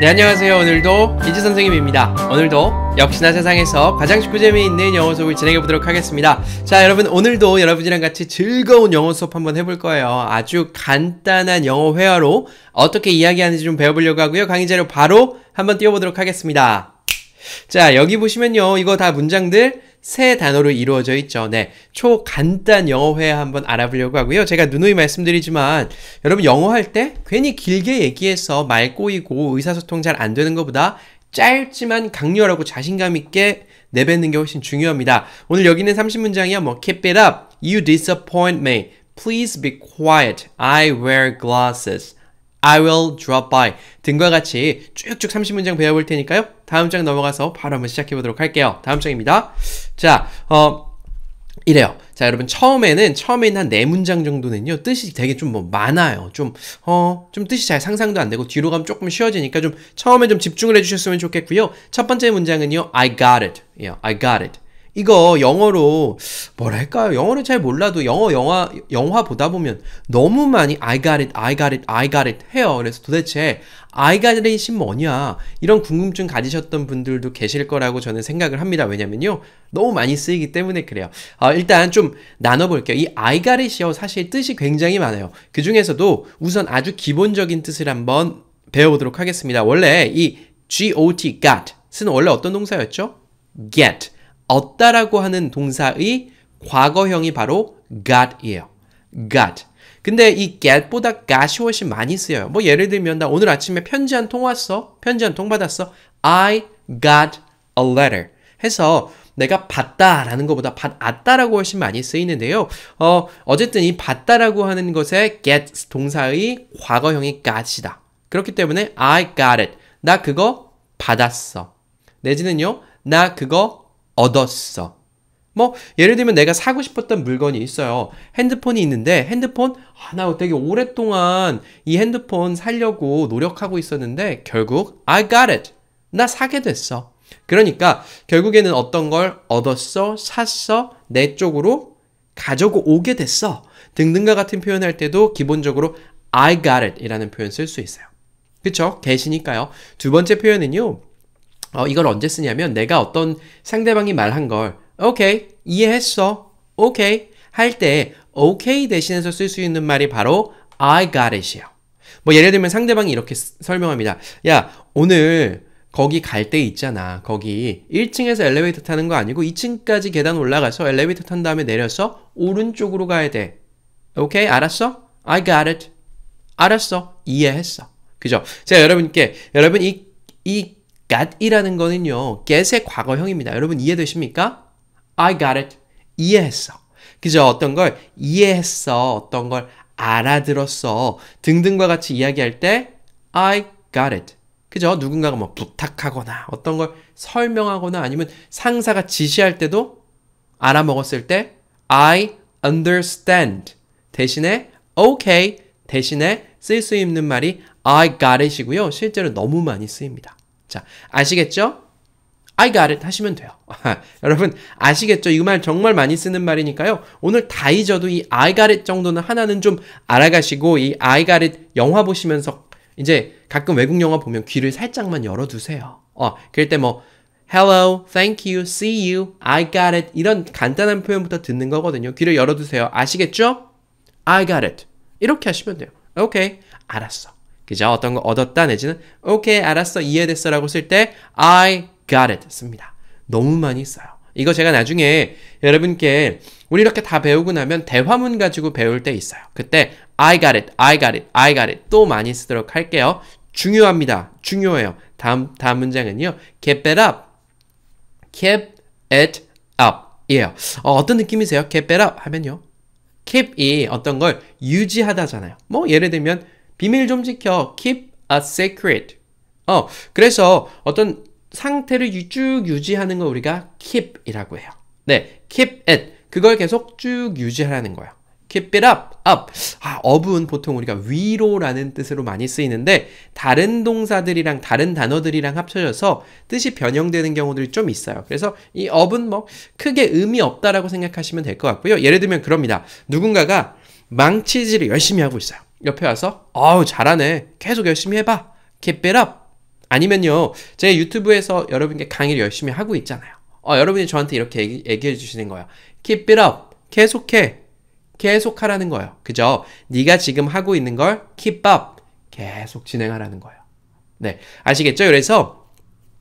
네 안녕하세요 오늘도 기지 선생님입니다 오늘도 역시나 세상에서 가장 쉽고 재미있는 영어 수업을 진행해 보도록 하겠습니다 자 여러분 오늘도 여러분이랑 같이 즐거운 영어 수업 한번 해볼 거예요 아주 간단한 영어 회화로 어떻게 이야기하는지 좀 배워보려고 하고요 강의 자료 바로 한번 띄워보도록 하겠습니다 자 여기 보시면요 이거 다 문장들 세 단어로 이루어져 있죠. 네. 초간단 영어 회화 한번 알아보려고 하고요. 제가 누누이 말씀드리지만 여러분 영어 할때 괜히 길게 얘기해서 말 꼬이고 의사소통 잘 안 되는 것보다 짧지만 강렬하고 자신감 있게 내뱉는 게 훨씬 중요합니다. 오늘 여기는 30문장이야. 뭐 keep it up. You disappoint me. Please be quiet. I wear glasses. I will drop by 등과 같이 쭉쭉 30문장 배워볼 테니까요. 다음 장 넘어가서 바로 한번 시작해 보도록 할게요. 다음 장입니다. 자, 어, 이래요. 자, 여러분 처음에는 처음에는 한네 문장 정도는요 뜻이 되게 좀 뭐 많아요. 좀어좀 어, 좀 뜻이 잘 상상도 안 되고 뒤로 가면 조금 쉬워지니까 좀 처음에 좀 집중을 해주셨으면 좋겠고요. 첫 번째 문장은요, I got it. 예, I got it. 이거 영어로 뭐랄까요? 영어를 잘 몰라도 영어 영화 영화 보다 보면 너무 많이 I got it, I got it, I got it 해요. 그래서 도대체 I got it이 뭐냐 이런 궁금증 가지셨던 분들도 계실 거라고 저는 생각을 합니다. 왜냐면요 너무 많이 쓰이기 때문에 그래요. 어, 일단 좀 나눠볼게요. 이 I got it이요 사실 뜻이 굉장히 많아요. 그 중에서도 우선 아주 기본적인 뜻을 한번 배워보도록 하겠습니다. 원래 이 got, g o t 쓰는 원래 어떤 동사였죠? get 얻다라고 하는 동사의 과거형이 바로 got이에요. got. 근데 이 get보다 got이 훨씬 많이 쓰여요. 뭐 예를 들면 나 오늘 아침에 편지 한 통 왔어. 편지 한 통 받았어. I got a letter. 해서 내가 봤다라는 것보다 받았다라고 훨씬 많이 쓰이는데요. 어, 어쨌든 이 봤다라고 하는 것에 get 동사의 과거형이 got이다. 그렇기 때문에 I got it. 나 그거 받았어. 내지는요. 나 그거 얻었어. 뭐 예를 들면 내가 사고 싶었던 물건이 있어요. 핸드폰이 있는데 핸드폰 아, 나 되게 오랫동안 이 핸드폰 살려고 노력하고 있었는데 결국 I got it. 나 사게 됐어. 그러니까 결국에는 어떤 걸 얻었어, 샀어, 내 쪽으로 가져고 오게 됐어. 등등과 같은 표현할 때도 기본적으로 I got it 이라는 표현 쓸 수 있어요. 그쵸? 계시니까요. 두 번째 표현은요. 어, 이걸 언제 쓰냐면 내가 어떤 상대방이 말한 걸 오케이 이해했어 오케이 할 때 오케이 대신해서 쓸 수 있는 말이 바로 I got it이요. 뭐 예를 들면 상대방이 이렇게 설명합니다. 야 오늘 거기 갈 때 있잖아. 거기 1층에서 엘리베이터 타는 거 아니고 2층까지 계단 올라가서 엘리베이터 탄 다음에 내려서 오른쪽으로 가야 돼. 오케이? 알았어? I got it. 알았어. 이해했어. 그죠? 제가 여러분께 여러분 이, 이 got이라는 거는요. get의 과거형입니다. 여러분 이해되십니까? I got it. 이해했어. 그죠 어떤 걸 이해했어. 어떤 걸 알아들었어. 등등과 같이 이야기할 때 I got it. 그죠? 누군가가 뭐 부탁하거나 어떤 걸 설명하거나 아니면 상사가 지시할 때도 알아먹었을 때 I understand 대신에 okay 대신에 쓸 수 있는 말이 I got it이고요. 실제로 너무 많이 쓰입니다. 자, 아시겠죠? I got it 하시면 돼요. 여러분 아시겠죠? 이 말 정말 많이 쓰는 말이니까요. 오늘 다 잊어도 이 I got it 정도는 하나는 좀 알아가시고 이 I got it 영화 보시면서 이제 가끔 외국 영화 보면 귀를 살짝만 열어두세요. 어, 그럴 때 뭐 Hello, thank you, see you, I got it 이런 간단한 표현부터 듣는 거거든요. 귀를 열어두세요. 아시겠죠? I got it 이렇게 하시면 돼요. 오케이, 알았어. 그죠? 어떤 거 얻었다 내지는 오케이 알았어 이해됐어라고 쓸 때 I got it 씁니다. 너무 많이 써요. 이거 제가 나중에 여러분께 우리 이렇게 다 배우고 나면 대화문 가지고 배울 때 있어요. 그때 I got it, I got it, I got it 또 많이 쓰도록 할게요. 중요합니다. 중요해요. 다음 다음 문장은요. Keep it up, keep it up. 이에요. 어, 떤 느낌이세요? k e e it up 하면요. keep이 어떤 걸 유지하다잖아요. 뭐 예를 들면 비밀 좀 지켜. Keep a secret. 어, 그래서 어떤 상태를 쭉 유지하는 걸 우리가 keep이라고 해요. 네, keep it. 그걸 계속 쭉 유지하라는 거예요. keep it up, up. 아, up은 보통 우리가 위로라는 뜻으로 많이 쓰이는데 다른 동사들이랑 다른 단어들이랑 합쳐져서 뜻이 변형되는 경우들이 좀 있어요. 그래서 이 up은 뭐 크게 의미 없다라고 생각하시면 될 것 같고요. 예를 들면 그럽니다. 누군가가 망치질을 열심히 하고 있어요. 옆에 와서 아우 잘하네 계속 열심히 해봐 Keep it up 아니면요 제 유튜브에서 여러분께 강의를 열심히 하고 있잖아요 어, 여러분이 저한테 이렇게 얘기, 얘기해 주시는 거예요 Keep it up 계속해 계속하라는 거예요 그죠? 네가 지금 하고 있는 걸 keep up 계속 진행하라는 거예요 네 아시겠죠? 그래서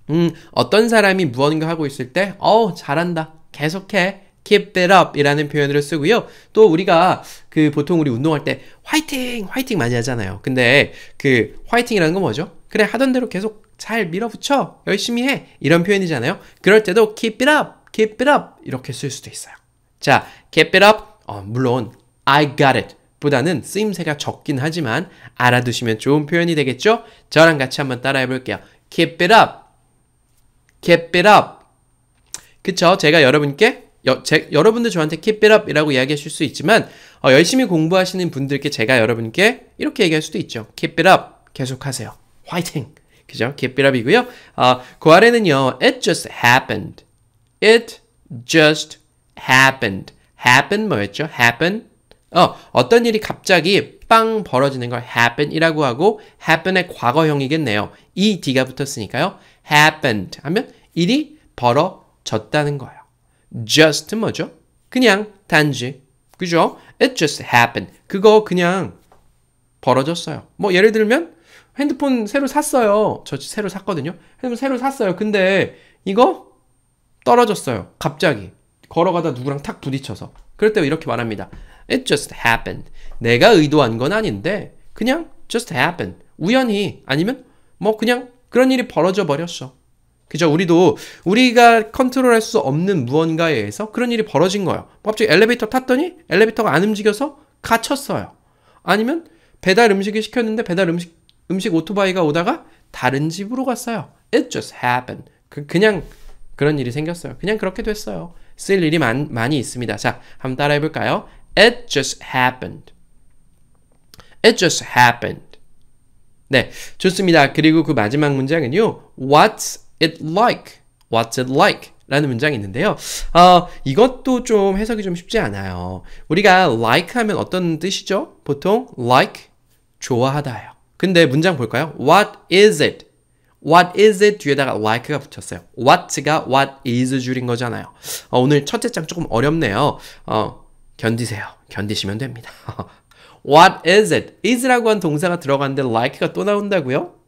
음, 어떤 사람이 무언가 하고 있을 때 어우 잘한다 계속해 keep that up 이라는 표현을 쓰고요. 또 우리가 그 보통 우리 운동할 때 화이팅! 화이팅 많이 하잖아요. 근데 그 화이팅이라는 건 뭐죠? 그래 하던 대로 계속 잘 밀어붙여 열심히 해 이런 표현이잖아요. 그럴 때도 keep it up, keep it up 이렇게 쓸 수도 있어요. 자, keep it up 어, 물론 I got it 보다는 쓰임새가 적긴 하지만 알아두시면 좋은 표현이 되겠죠? 저랑 같이 한번 따라해 볼게요. keep it up, keep it up. 그쵸? 제가 여러분께 여, 제, 여러분들 저한테 keep it up 이라고 이야기하실 수 있지만 어, 열심히 공부하시는 분들께 제가 여러분께 이렇게 얘기할 수도 있죠 keep it up 계속하세요 화이팅 그죠? keep it up 이고요 어, 그 아래는요 it just happened it just happened happen 뭐였죠? happen 어, 어떤 일이 갑자기 빵 벌어지는 걸 happen이라고 하고 happen의 과거형이겠네요. 이 d가 붙었으니까요. happened 하면 일이 벌어졌다는 거예요. just 뭐죠? 그냥 단지. 그죠? It just happened. 그거 그냥 벌어졌어요. 뭐 예를 들면 핸드폰 새로 샀어요. 저 새로 샀거든요. 핸드폰 새로 샀어요. 근데 이거 떨어졌어요. 갑자기. 걸어가다 누구랑 탁 부딪혀서. 그럴 때 이렇게 말합니다. It just happened. 내가 의도한 건 아닌데 그냥 just happened. 우연히 아니면 뭐 그냥 그런 일이 벌어져 버렸어. 그죠? 우리도 우리가 컨트롤할 수 없는 무언가에 의해서 그런 일이 벌어진 거예요. 갑자기 엘리베이터 탔더니 엘리베이터가 안 움직여서 갇혔어요. 아니면 배달 음식을 시켰는데 배달 음식 음식 오토바이가 오다가 다른 집으로 갔어요. It just happened. 그, 그냥 그런 일이 생겼어요. 그냥 그렇게 됐어요. 쓸 일이 많, 많이 있습니다. 자, 한번 따라해 볼까요? It just happened. It just happened. 네, 좋습니다. 그리고 그 마지막 문장은요. What's it like? What's it like? 라는 문장이 있는데요. 어, 이것도 좀 해석이 좀 쉽지 않아요. 우리가 like 하면 어떤 뜻이죠? 보통 like, 좋아하다예요. 근데 문장 볼까요? What is it? What is it 뒤에다가 like가 붙였어요. What가 what is 줄인 거잖아요. 어, 오늘 첫째 장 조금 어렵네요. 어, 견디세요. 견디시면 됩니다. What is it? is라고 한 동사가 들어갔는데 like가 또 나온다고요?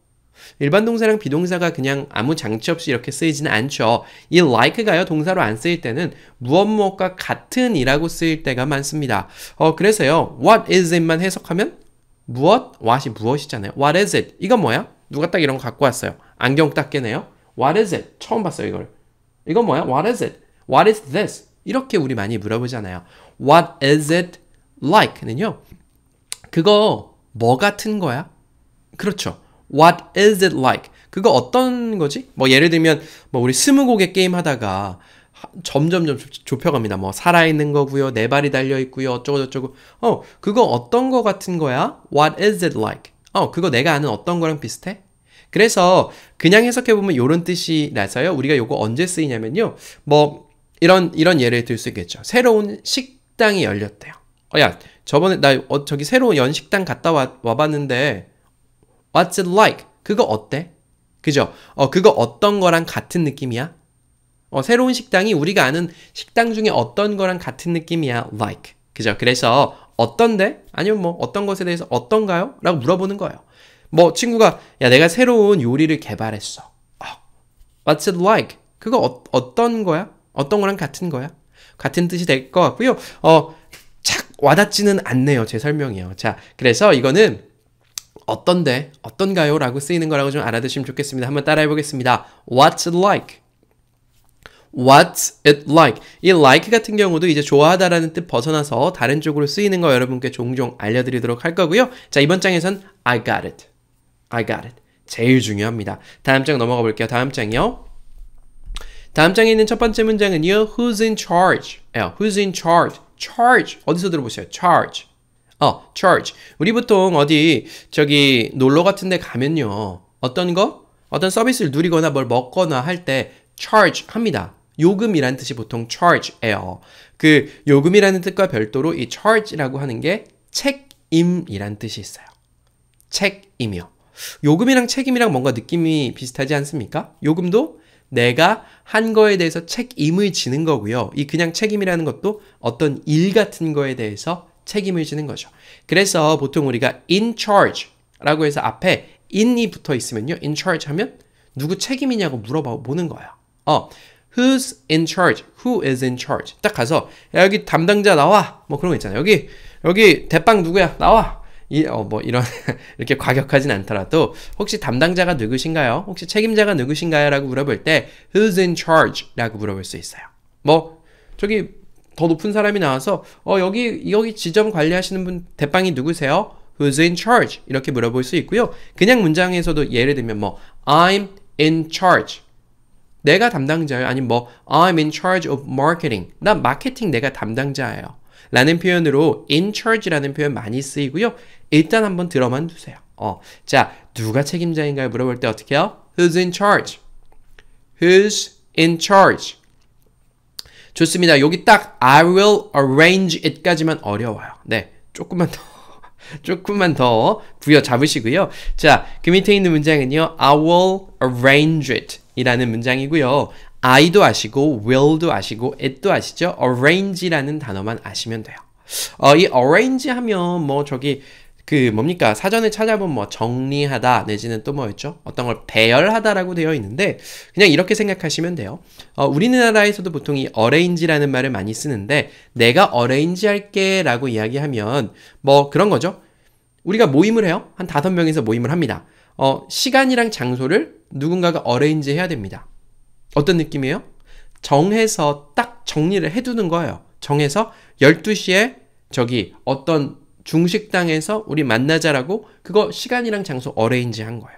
일반 동사랑 비동사가 그냥 아무 장치 없이 이렇게 쓰이지는 않죠. 이 like가요 동사로 안 쓰일 때는 무엇 무엇과 같은이라고 쓰일 때가 많습니다. 어 그래서요 what is it만 해석하면 무엇 what이 무엇이잖아요. what is it 이건 뭐야? 누가 딱 이런 거 갖고 왔어요. 안경 딱 깨네요. what is it 처음 봤어요 이걸. 이건 뭐야? what is it? what is this? 이렇게 우리 많이 물어보잖아요. what is it like는요. 그거 뭐 같은 거야? 그렇죠. What is it like? 그거 어떤 거지? 뭐 예를 들면 뭐 우리 스무 곡의 게임 하다가 점점점 좁혀갑니다. 뭐 살아있는 거고요, 네 발이 달려 있고요, 어쩌고 저쩌고. 어, 그거 어떤 거 같은 거야? What is it like? 어, 그거 내가 아는 어떤 거랑 비슷해? 그래서 그냥 해석해 보면 이런 뜻이나서요 우리가 요거 언제 쓰이냐면요. 뭐 이런 이런 예를 들 수 있겠죠. 새로운 식당이 열렸대요. 어, 야, 저번에 나 어, 저기 새로운 연식당 갔다 와, 와봤는데 What's it like? 그거 어때? 그죠? 어, 그거 어떤 거랑 같은 느낌이야? 어, 새로운 식당이 우리가 아는 식당 중에 어떤 거랑 같은 느낌이야. like. 그죠? 그래서 어떤데? 아니면 뭐 어떤 것에 대해서 어떤가요? 라고 물어보는 거예요. 뭐 친구가 야 내가 새로운 요리를 개발했어. 어, what's it like? 그거 어, 떤 거야? 어떤 거랑 같은 거야? 같은 뜻이 될 것 같고요. 어, 착 와닿지는 않네요. 제 설명이요. 자, 그래서 이거는 어떤데? 어떤가요? 라고 쓰이는 거라고 좀 알아두시면 좋겠습니다. 한번 따라해 보겠습니다. What's it like? What's it like? 이 like 같은 경우도 이제 좋아하다라는 뜻 벗어나서 다른 쪽으로 쓰이는 거 여러분께 종종 알려드리도록 할 거고요. 자, 이번 장에선 I got it. I got it. 제일 중요합니다. 다음 장 넘어가 볼게요. 다음 장이요. 다음 장에 있는 첫 번째 문장은요. Who's in charge? Yeah, 예, who's in charge? Charge. 어디서 들어보세요? Charge. 어, charge. 우리 보통 어디 저기 놀러 같은 데 가면요. 어떤 거? 어떤 서비스를 누리거나 뭘 먹거나 할 때 charge 합니다. 요금이란 뜻이 보통 charge예요. 그 요금이라는 뜻과 별도로 이 charge라고 하는 게 책임이란 뜻이 있어요. 책임이요. 요금이랑 책임이랑 뭔가 느낌이 비슷하지 않습니까? 요금도 내가 한 거에 대해서 책임을 지는 거고요. 이 그냥 책임이라는 것도 어떤 일 같은 거에 대해서 책임을 지는 거죠. 그래서 보통 우리가 in charge라고 해서 앞에 in이 붙어 있으면요. in charge 하면 누구 책임이냐고 물어 보는 거예요. 어, who's in charge? who is in charge? 딱 가서 야 여기 담당자 나와. 뭐 그런 거 있잖아요. 여기 여기 대빵 누구야? 나와. 이, 어, 뭐, 이런, 이렇게 과격하진 않더라도, 혹시 담당자가 누구신가요? 혹시 책임자가 누구신가요? 라고 물어볼 때, who's in charge? 라고 물어볼 수 있어요. 뭐, 저기, 더 높은 사람이 나와서 어 여기 여기 지점 관리하시는 분 대빵이 누구세요? Who's in charge? 이렇게 물어볼 수 있고요. 그냥 문장에서도 예를 들면 뭐 I'm in charge. 내가 담당자예요. 아니면 뭐 I'm in charge of marketing. 나 마케팅 내가 담당자예요. 라는 표현으로 in charge라는 표현 많이 쓰이고요. 일단 한번 들어만 두세요. 어, 자, 누가 책임자인가요? 물어볼 때 어떻게 해요? Who's in charge? Who's in charge? 좋습니다. 여기 딱 I will arrange it까지만 어려워요. 네, 조금만 더 조금만 더 부여잡으시고요. 자, 그 밑에 있는 문장은요. I will arrange it 이라는 문장이고요. I도 아시고 will도 아시고 it도 아시죠? arrange라는 단어만 아시면 돼요. 어, 이 arrange 하면 뭐 저기 그 뭡니까 사전에 찾아본 뭐 정리하다 내지는 또 뭐였죠 어떤 걸 배열하다라고 되어 있는데 그냥 이렇게 생각하시면 돼요 어, 우리나라에서도 보통 이 어레인지라는 말을 많이 쓰는데 내가 어레인지 할게 라고 이야기하면 뭐 그런 거죠 우리가 모임을 해요 한 다섯 명이서 모임을 합니다 어, 시간이랑 장소를 누군가가 어레인지 해야 됩니다 어떤 느낌이에요? 정해서 딱 정리를 해두는 거예요 정해서 12시에 저기 어떤 중식당에서 우리 만나자라고 그거 시간이랑 장소 어레인지 한 거예요.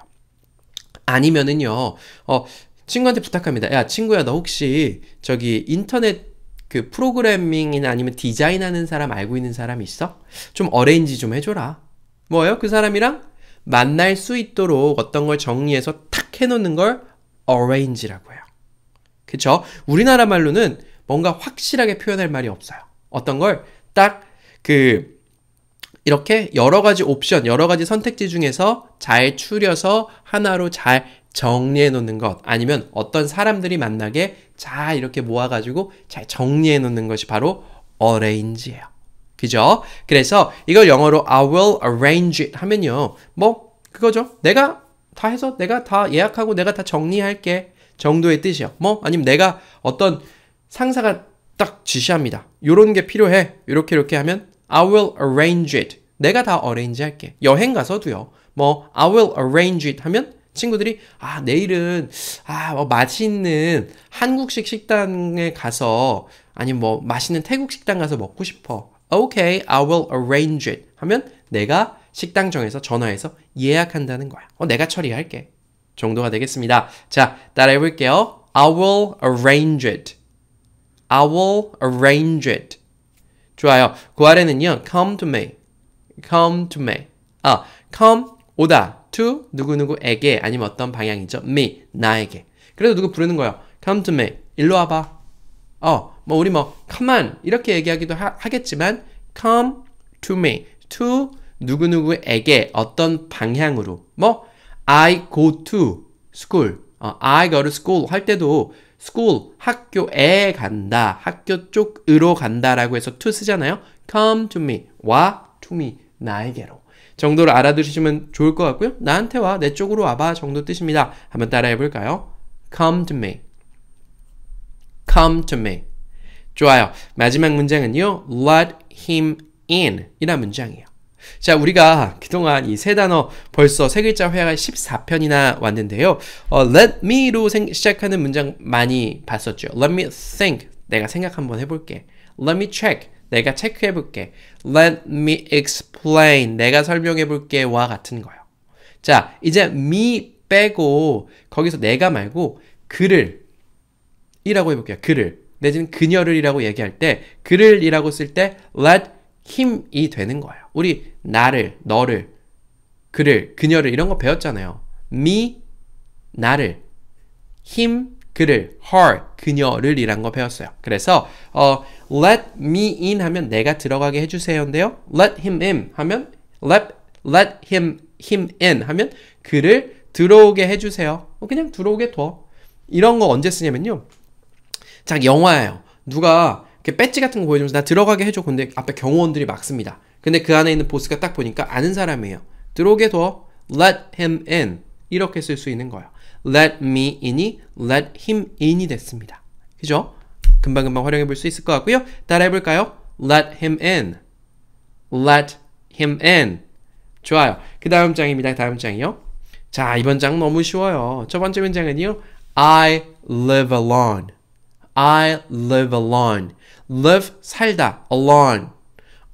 아니면은요, 어, 친구한테 부탁합니다. 야, 친구야, 너 혹시 저기 인터넷 그 프로그래밍이나 아니면 디자인하는 사람 알고 있는 사람 있어? 좀 어레인지 좀 해줘라. 뭐예요? 그 사람이랑 만날 수 있도록 어떤 걸 정리해서 탁 해놓는 걸 어레인지라고 해요. 그쵸? 우리나라 말로는 뭔가 확실하게 표현할 말이 없어요. 어떤 걸딱그 이렇게 여러 가지 옵션, 여러 가지 선택지 중에서 잘 추려서 하나로 잘 정리해 놓는 것 아니면 어떤 사람들이 만나게 잘 이렇게 모아가지고 잘 정리해 놓는 것이 바로 arrange예요. 그죠? 그래서 이걸 영어로 I will arrange it 하면요. 뭐 그거죠. 내가 다 해서 내가 다 예약하고 내가 다 정리할게 정도의 뜻이요. 뭐 아니면 내가 어떤 상사가 딱 지시합니다. 요런 게 필요해. 이렇게 이렇게 하면 I will arrange it. 내가 다어 r r a 할게. 여행 가서도요. 뭐 I will arrange it 하면 친구들이 아 내일은 아뭐 맛있는 한국식 식당에 가서 아니 뭐 맛있는 태국 식당 가서 먹고 싶어. Okay, I will arrange it. 하면 내가 식당 정해서 전화해서 예약한다는 거야. 어, 내가 처리할게. 정도가 되겠습니다. 자, 따라해 볼게요. I will arrange it. I will arrange it. 좋아요. 그 아래는요. come to me. come to me. 아, come 오다 to 누구누구에게 아니면 어떤 방향이죠? me 나에게. 그래도 누구 부르는 거예요. come to me. 일로 와 봐. 어, 뭐 우리 뭐 come on 이렇게 얘기하기도 하, 겠지만 come to me. to 누구누구에게 어떤 방향으로 뭐 I go to school. 어, I go to school 할 때도 school 학교에 간다. 학교 쪽으로 간다라고 해서 to 쓰잖아요. come to me. 와 to me. 나에게로. 정도를 알아두시면 좋을 것 같고요. 나한테 와. 내 쪽으로 와봐. 정도 뜻입니다. 한번 따라해 볼까요? come to me. come to me. 좋아요. 마지막 문장은요. let him in 이란 문장이에요. 자, 우리가 그동안 이 세 단어 벌써 세 글자 회화가 14편이나 왔는데요. 어, let me로 생, 시작하는 문장 많이 봤었죠. Let me think. 내가 생각 한번 해볼게. Let me check. 내가 체크해볼게. Let me explain. 내가 설명해볼게. 와 같은 거요. 예 자, 이제 me 빼고 거기서 내가 말고 그를 이라고 해볼게요. 그를. 내지는 그녀를 이라고 얘기할 때 그를 이라고 쓸 때 let 힘이 되는 거예요. 우리 나를, 너를, 그를, 그녀를 이런 거 배웠잖아요. me, 나를, 힘, 그를, her, 그녀를 이란 거 배웠어요. 그래서 어, let me in 하면 내가 들어가게 해주세요인데요. let him in 하면 let, let him, him in 하면 그를 들어오게 해주세요. 어, 그냥 들어오게 둬. 이런 거 언제 쓰냐면요. 자, 영화예요. 누가 이렇게 그 배지 같은 거 보여주면서 나 들어가게 해줘 근데 앞에 경호원들이 막습니다 근데 그 안에 있는 보스가 딱 보니까 아는 사람이에요 들어오게 둬 let him in 이렇게 쓸 수 있는 거예요 let me in이 let him in이 됐습니다 그죠? 금방금방 활용해 볼 수 있을 것 같고요 따라해 볼까요? let him in let him in 좋아요 그 다음 장입니다 그 다음 장이요 자 이번 장 너무 쉬워요 첫 번째 문장은요 I live alone I live alone live 살다 alone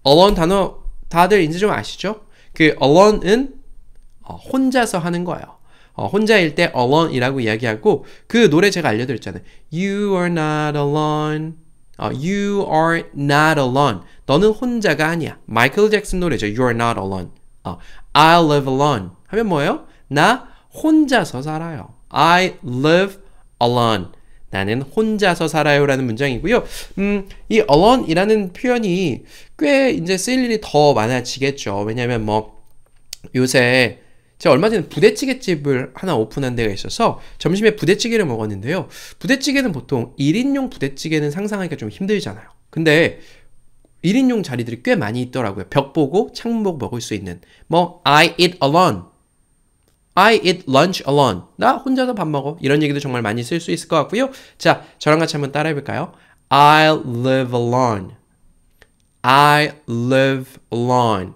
alone 단어 다들 이제 좀 아시죠? 그 alone은 혼자서 하는 거예요. 어, 혼자일 때 alone이라고 이야기하고 그 노래 제가 알려드렸잖아요. You are not alone. 어, you are not alone. 너는 혼자가 아니야. 마이클 잭슨 노래죠. You are not alone. 어, I live alone. 하면 뭐예요? 나 혼자서 살아요. I live alone. 나는 혼자서 살아요라는 문장이고요. 음, 이 alone이라는 표현이 꽤 이제 쓰일 일이 더 많아지겠죠. 왜냐면 뭐 요새 제가 얼마 전에 부대찌개 집을 하나 오픈한 데가 있어서 점심에 부대찌개를 먹었는데요. 부대찌개는 보통 1인용 부대찌개는 상상하기가 좀 힘들잖아요. 근데 1인용 자리들이 꽤 많이 있더라고요. 벽 보고 창문 보고 먹을 수 있는 뭐 I eat alone I eat lunch alone. 나 혼자서 밥 먹어. 이런 얘기도 정말 많이 쓸 수 있을 것 같고요. 자, 저랑 같이 한번 따라해 볼까요? i l i v e alone. I live alone.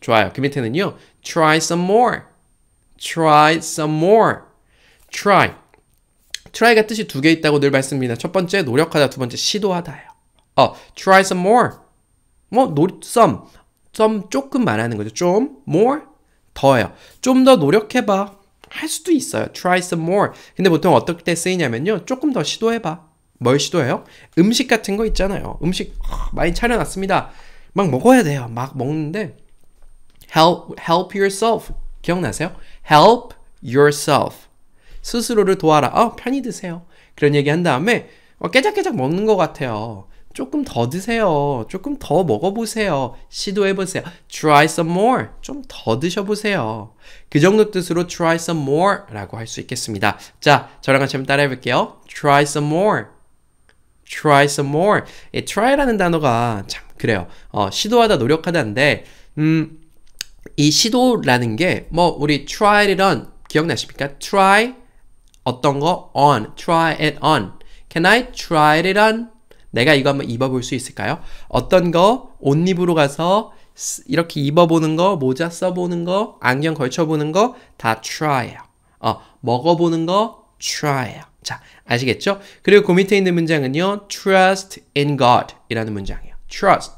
좋아요. 그 밑에는요. Try some more. Try some more. Try. try가 뜻이 두 개 있다고 늘말씀입니다첫 번째 노력하다, 두 번째 시도하다예요. 어, try some more. 뭐, 노, some. some 조금 말하는 거죠. 좀, more, 더해요. 좀 더 노력해봐. 할 수도 있어요. Try some more. 근데 보통 어떻게 때 쓰이냐면요. 조금 더 시도해봐. 뭘 시도해요? 음식 같은 거 있잖아요. 음식 많이 차려놨습니다. 막 먹어야 돼요. 막 먹는데 help help yourself 기억나세요? help yourself 스스로를 도와라. 어, 편히 드세요. 그런 얘기 한 다음에 어, 깨작깨작 먹는 것 같아요. 조금 더 드세요. 조금 더 먹어보세요. 시도해보세요. Try some more. 좀 더 드셔보세요. 그 정도 뜻으로 try some more 라고 할 수 있겠습니다. 자, 저랑 같이 한번 따라해볼게요. Try some more. Try some more. 예, try라는 단어가 참 그래요. 어, 시도하다 노력하다인데 음, 이 시도라는 게 뭐 우리 try it on 기억나십니까? try 어떤 거 on, try it on. Can I try it on? 내가 이거 한번 입어볼 수 있을까요? 어떤 거 옷 입으로 가서 이렇게 입어보는 거, 모자 써보는 거, 안경 걸쳐보는 거다 try예요. 어, 먹어보는 거 try예요. 자, 아시겠죠? 그리고 그 밑에 있는 문장은요. trust in God 이라는 문장이에요. trust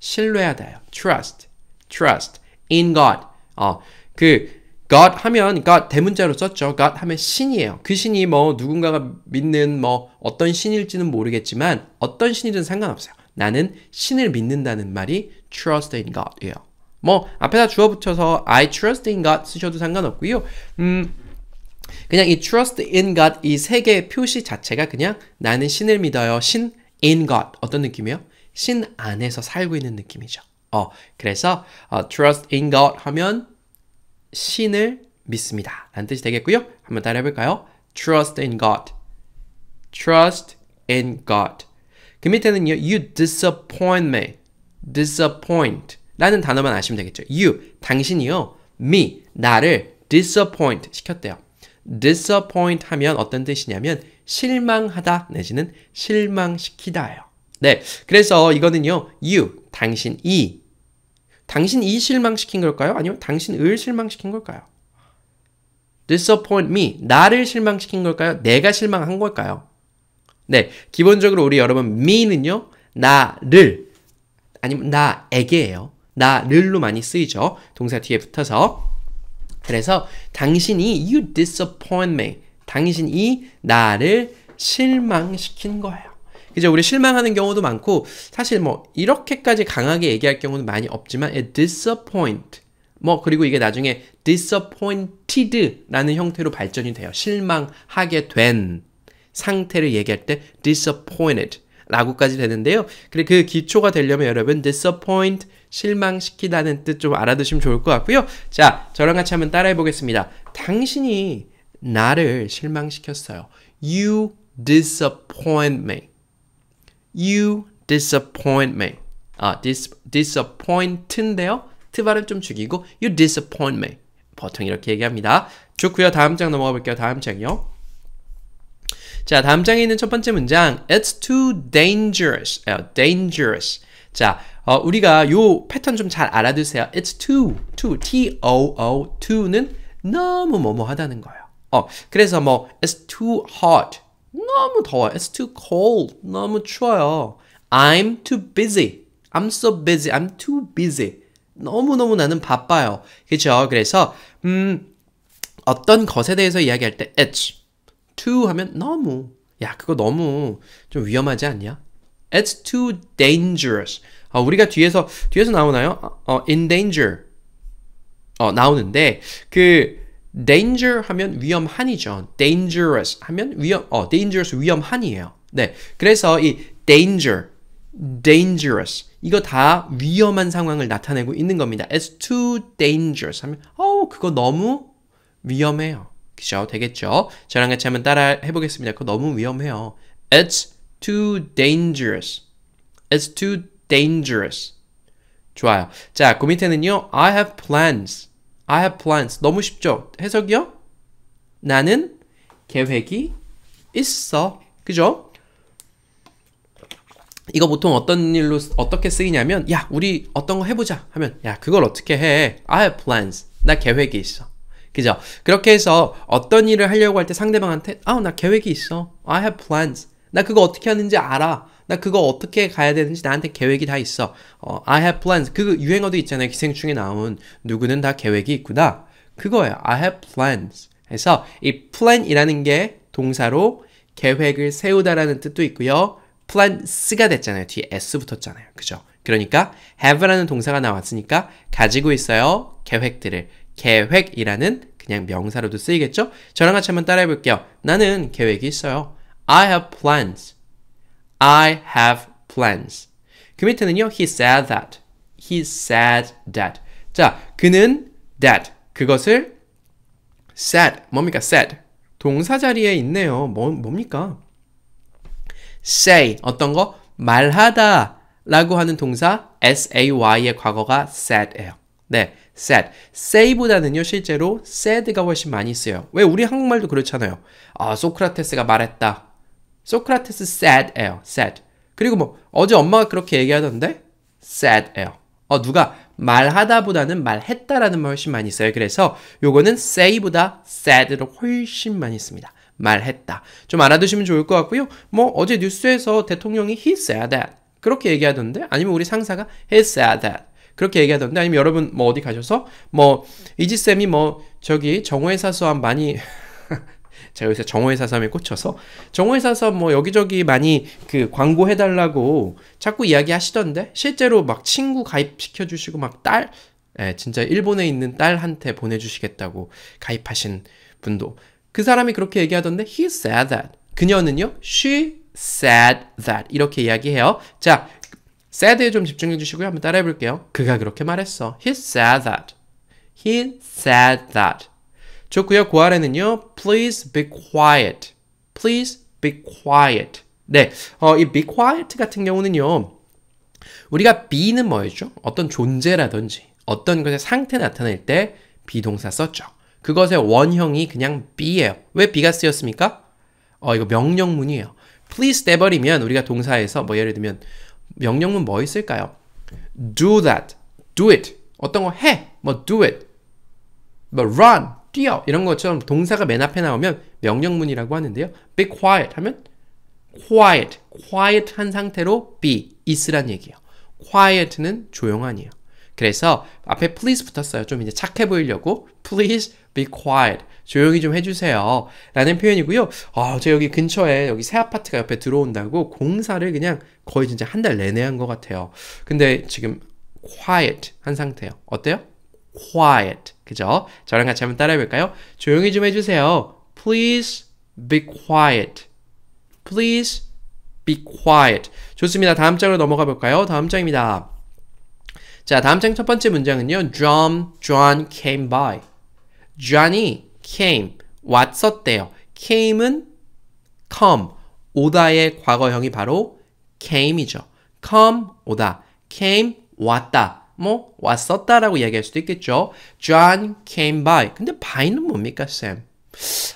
신뢰하다요. trust trust in God 어, 그 God 하면 God 대문자로 썼죠. God 하면 신이에요. 그 신이 뭐 누군가가 믿는 뭐 어떤 신일지는 모르겠지만 어떤 신이든 상관없어요. 나는 신을 믿는다는 말이 trust in g o d 이요뭐 앞에다 주어 붙여서 I trust in God 쓰셔도 상관없고요. 음 그냥 이 trust in God 이 세 개의 표시 자체가 그냥 나는 신을 믿어요. 신 in God 어떤 느낌이에요? 신 안에서 살고 있는 느낌이죠. 어 그래서 어, trust in God 하면 신을 믿습니다. 라는 뜻이 되겠고요. 한번 따라해 볼까요? trust in God. trust in God. 그 밑에는요. you disappoint me. disappoint 라는 단어만 아시면 되겠죠. you 당신이요. me 나를 disappoint 시켰대요. disappoint 하면 어떤 뜻이냐면 실망하다 내지는 실망시키다예요. 네. 그래서 이거는요. you 당신이 당신 이 실망시킨 걸까요? 아니면 당신을 실망시킨 걸까요? disappoint me. 나를 실망시킨 걸까요? 내가 실망한 걸까요? 네. 기본적으로 우리 여러분, me는요, 나를, 아니면 나에게예요. 나를로 많이 쓰이죠. 동사 뒤에 붙어서. 그래서 당신이 you disappoint me. 당신이 나를 실망시킨 거예요. 이제 우리 실망하는 경우도 많고 사실 뭐 이렇게까지 강하게 얘기할 경우는 많이 없지만 disappoint 뭐 그리고 이게 나중에 disappointed라는 형태로 발전이 돼요. 실망하게 된 상태를 얘기할 때 disappointed 라고까지 되는데요. 그래 그 기초가 되려면 여러분 disappoint 실망시키다는 뜻 좀 알아두시면 좋을 것 같고요. 자, 저랑 같이 한번 따라해 보겠습니다. 당신이 나를 실망시켰어요. You disappoint me. You disappoint me. 아, dis, disappoint인데요. 트 발음 좀 죽이고 You disappoint me. 보통 이렇게 얘기합니다. 좋고요. 다음 장 넘어가 볼게요. 다음 장이요. 자, 다음 장에 있는 첫 번째 문장 It's too dangerous. 아, dangerous. 자, 어, 우리가 요 패턴 좀 잘 알아두세요. It's too, too, t-o-o, too는 너무 뭐뭐하다는 거예요. 어, 그래서 뭐 it's too hot, 너무 더워. It's too cold. 너무 추워요. I'm too busy. I'm so busy. I'm too busy. 너무너무 나는 바빠요. 그렇죠? 그래서 음 어떤 것에 대해서 이야기할 때 it's too 하면 너무 야 그거 너무 좀 위험하지 않냐? It's too dangerous. 어, 우리가 뒤에서 뒤에서 나오나요? 어, in danger. 어, 나오는데 그 danger 하면 위험한이죠. dangerous 하면 위험 어 dangerous 위험한이에요. 네. 그래서 이 danger dangerous 이거 다 위험한 상황을 나타내고 있는 겁니다. It's too dangerous 하면 어우 그거 너무 위험해요. 그죠? 되겠죠? 저랑 같이 한번 따라 해보겠습니다. 그거 너무 위험해요. It's too dangerous. It's too dangerous. 좋아요. 자, 그 밑에는요. I have plans. I have plans. 너무 쉽죠? 해석이요? 나는 계획이 있어. 그죠? 이거 보통 어떤 일로 어떻게 쓰이냐면 야 우리 어떤 거 해보자 하면 야 그걸 어떻게 해 I have plans 나 계획이 있어 그죠 그렇게 해서 어떤 일을 하려고 할 때 상대방한테 아나 계획이 있어 I have plans 나 그거 어떻게 하는지 알아 나 그거 어떻게 가야 되는지 나한테 계획이 다 있어. 어, I have plans. 그 유행어도 있잖아요. 기생충에 나온 누구는 다 계획이 있구나. 그거예요. I have plans. 해서이 plan이라는 게 동사로 계획을 세우다라는 뜻도 있고요. plans가 됐잖아요. 뒤에 s 붙었잖아요. 그죠? 그러니까 have라는 동사가 나왔으니까 가지고 있어요. 계획들을. 계획이라는 그냥 명사로도 쓰이겠죠? 저랑 같이 한번 따라해 볼게요. 나는 계획이 있어요. I have plans. I have plans. 그 밑에는요. He said that. He said that. 자, 그는 that 그것을 said 뭡니까? said 동사 자리에 있네요. 뭐, 뭡니까? say 어떤 거 말하다 라고 하는 동사 say의 과거가 said예요. 네, said. say보다는요 실제로 said가 훨씬 많이 쓰여요. 왜 우리 한국말도 그렇잖아요. 아, 소크라테스가 말했다. 소크라테스 sad 에요. sad. 그리고 뭐 어제 엄마가 그렇게 얘기하던데 sad 에요. 어 누가 말하다보다는 말했다라는 말 훨씬 많이 써요. 그래서 요거는 say보다 sad로 훨씬 많이 씁니다. 말했다. 좀 알아두시면 좋을 것 같고요. 뭐 어제 뉴스에서 대통령이 he said that 그렇게 얘기하던데 아니면 우리 상사가 he said that 그렇게 얘기하던데 아니면 여러분 뭐 어디 가셔서 뭐 이지쌤이 뭐 저기 정호의 사소함 많이 제가 요새 정호의사삼에 꽂혀서 정호의사삼뭐 여기저기 많이 그 광고 해달라고 자꾸 이야기하시던데 실제로 막 친구 가입시켜 주시고 막딸 예, 진짜 일본에 있는 딸한테 보내주시겠다고 가입하신 분도 그 사람이 그렇게 얘기하던데 he said that 그녀는요 she said that 이렇게 이야기해요 자 said에 좀 집중해 주시고요 한번 따라해 볼게요 그가 그렇게 말했어 he said that he said that 좋고요. 그 아래는요. Please be quiet. Please be quiet. 네, 어, 이 be quiet 같은 경우는요. 우리가 be는 뭐였죠? 어떤 존재라든지 어떤 것의 상태 나타낼 때 비동사 썼죠. 그것의 원형이 그냥 be예요. 왜 be가 쓰였습니까? 어, 이거 명령문이에요. please 내버리면 우리가 동사에서 뭐 예를 들면 명령문 뭐 있을까요? do that, do it 어떤 거 해, 뭐 do it, 뭐 run 뛰어 이런 것처럼 동사가 맨 앞에 나오면 명령문이라고 하는데요. be quiet 하면 quiet, quiet 한 상태로 be, 있으란 얘기예요. quiet는 조용한이에요. 그래서 앞에 please 붙었어요. 좀 이제 착해 보이려고 please be quiet. 조용히 좀 해주세요. 라는 표현이고요. 아, 저 여기 근처에 여기 새 아파트가 옆에 들어온다고 공사를 그냥 거의 진짜 한 달 내내 한 것 같아요. 근데 지금 quiet 한 상태예요. 어때요? quiet. 그죠? 저랑 같이 한번 따라해 볼까요? 조용히 좀 해주세요. Please be quiet. Please be quiet. 좋습니다. 다음 장으로 넘어가 볼까요? 다음 장입니다. 자, 다음 장 첫 번째 문장은요. John, John came by. Johnny came. 왔었대요. came은 come. 오다의 과거형이 바로 came이죠. come, 오다. came, 왔다. 뭐 왔었다라고 이야기할 수도 있겠죠. John came by. 근데 by는 뭡니까, 쌤?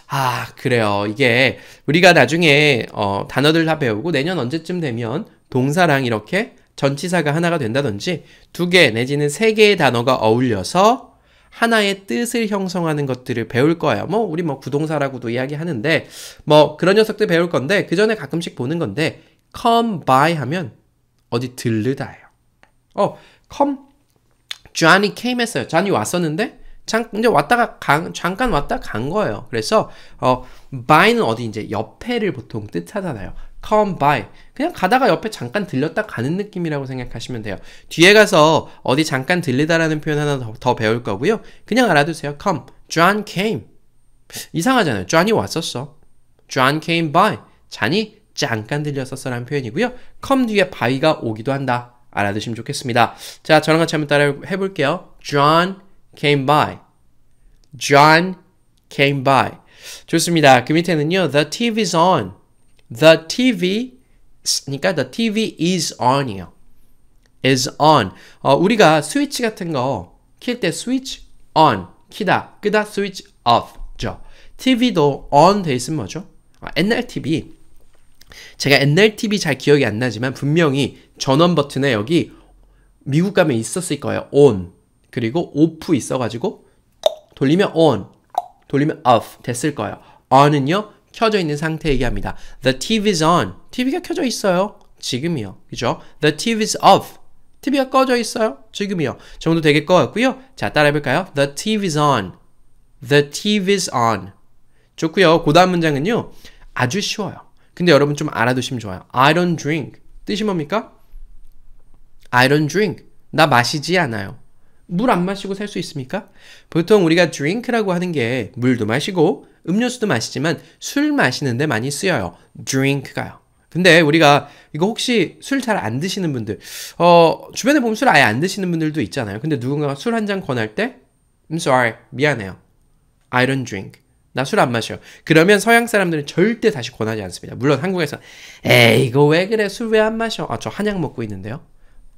아, 그래요. 이게 우리가 나중에 어, 단어들 다 배우고 내년 언제쯤 되면 동사랑 이렇게 전치사가 하나가 된다든지 두 개 내지는 세 개의 단어가 어울려서 하나의 뜻을 형성하는 것들을 배울 거예요. 뭐 우리 뭐 구동사라고도 이야기하는데 뭐 그런 녀석들 배울 건데 그 전에 가끔씩 보는 건데 come by 하면 어디 들르다예요. 어, come 쟈니 came 했어요. 쟈니 왔었는데 잠, 이제 왔다가 간, 잠깐 왔다 간 거예요. 그래서 어, by는 어디 이제 옆에를 보통 뜻하잖아요. come by 그냥 가다가 옆에 잠깐 들렸다 가는 느낌이라고 생각하시면 돼요. 뒤에 가서 어디 잠깐 들리다라는 표현 하나 더, 더 배울 거고요. 그냥 알아두세요. come, John came 이상하잖아요. John이 왔었어. John came by 잔이 잠깐 들렸었어라는 표현이고요. come 뒤에 by가 오기도 한다. 알아두시면 좋겠습니다. 자, 저랑 같이 한번 따라 해볼게요. John came by. John came by. 좋습니다. 그 밑에는요. The TV's i on. The TV 그러니까 the TV is on이요. is on. 어, 우리가 스위치 같은 거 킬 때 스위치 on 키다 끄다 스위치 off죠. TV도 on 돼 있으면 뭐죠? 아, 옛날 TV 제가 옛날 TV 잘 기억이 안 나지만 분명히 전원 버튼에 여기 미국 가면 있었을 거예요. on 그리고 off 있어가지고 돌리면 on 돌리면 off 됐을 거예요. on은요 켜져 있는 상태 얘기합니다. The TV's i on TV가 켜져 있어요. 지금이요. 그죠? The TV's i off TV가 꺼져 있어요. 지금이요. 정도 되게 꺼였고요. 자 따라 해볼까요? The TV's i on The TV's i on 좋고요. 그 다음 문장은요 아주 쉬워요. 근데 여러분 좀 알아두시면 좋아요. I don't drink 뜻이 뭡니까? I don't drink. 나 마시지 않아요. 물 안 마시고 살 수 있습니까? 보통 우리가 drink라고 하는 게 물도 마시고 음료수도 마시지만 술 마시는데 많이 쓰여요. drink가요. 근데 우리가 이거 혹시 술 잘 안 드시는 분들, 어, 주변에 보면 술 아예 안 드시는 분들도 있잖아요. 근데 누군가가 술한잔 권할 때, I'm 음, sorry, 미안해요. I don't drink. 나 술 안 마셔. 그러면 서양 사람들은 절대 다시 권하지 않습니다. 물론 한국에서, 에이, 이거 왜 그래? 술 왜 안 마셔? 아, 저 한약 먹고 있는데요.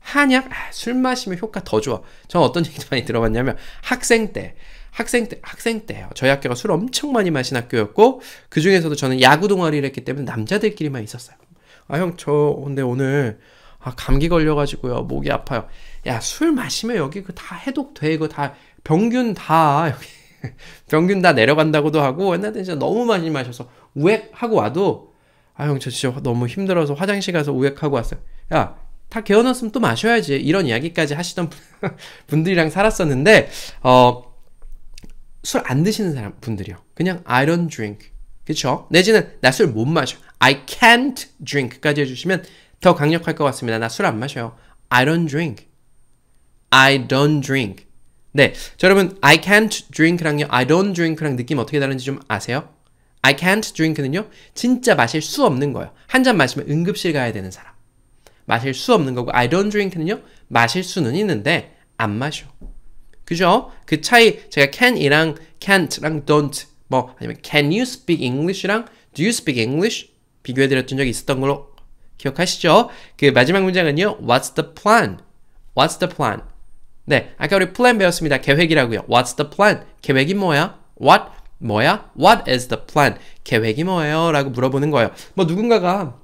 한약 아, 술 마시면 효과 더 좋아. 전 어떤 얘기도 많이 들어봤냐면 학생 때 학생 때 학생 때요. 저희 학교가 술 엄청 많이 마신 학교였고 그 중에서도 저는 야구 동아리를 했기 때문에 남자들끼리만 있었어요. 아 형 저 근데 오늘 아, 감기 걸려가지고요 목이 아파요. 야 술 마시면 여기 그 다 해독돼 이거 다 병균 다 여기 병균 다 내려간다고도 하고 옛날에 진짜 너무 많이 마셔서 우액 하고 와도 아 형 저 진짜 너무 힘들어서 화장실 가서 우액 하고 왔어요. 야다 개어놨으면 또 마셔야지. 이런 이야기까지 하시던 분들이랑 살았었는데, 어, 술 안 드시는 사람, 분들이요. 그냥 I don't drink. 그쵸? 내지는 나 술 못 마셔. I can't drink까지 해주시면 더 강력할 것 같습니다. 나 술 안 마셔요. I don't drink. I don't drink. 네. 자, 여러분, I can't drink랑요, I don't drink랑 느낌 어떻게 다른지 좀 아세요? I can't drink는요, 진짜 마실 수 없는 거예요. 한 잔 마시면 응급실 가야 되는 사람. 마실 수 없는 거고 I don't drink는요 마실 수는 있는데 안 마셔. 그죠? 그 차이 제가 can이랑 can't랑 don't 뭐 아니면 can you speak English랑 do you speak English 비교해드렸던 적이 있었던 걸로 기억하시죠? 그 마지막 문장은요. What's the plan? What's the plan? 네, 아까 우리 plan 배웠습니다. 계획이라고요. What's the plan? 계획이 뭐야? What 뭐야? What is the plan? 계획이 뭐예요? 라고 물어보는 거예요. 뭐 누군가가